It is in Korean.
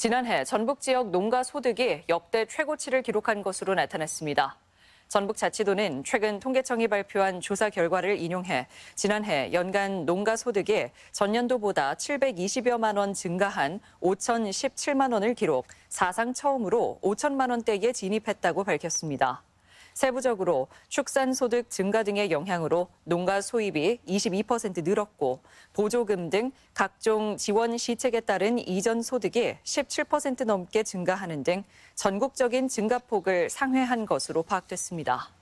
지난해 전북 지역 농가 소득이 역대 최고치를 기록한 것으로 나타났습니다. 전북자치도는 최근 통계청이 발표한 조사 결과를 인용해 지난해 연간 농가 소득이 전년도보다 720여만 원 증가한 5,017만 원을 기록, 사상 처음으로 5천만 원대에 진입했다고 밝혔습니다. 세부적으로 축산소득 증가 등의 영향으로 농가 소입이 22% 늘었고 보조금 등 각종 지원 시책에 따른 이전 소득이 17% 넘게 증가하는 등 전국적인 증가폭을 상회한 것으로 파악됐습니다.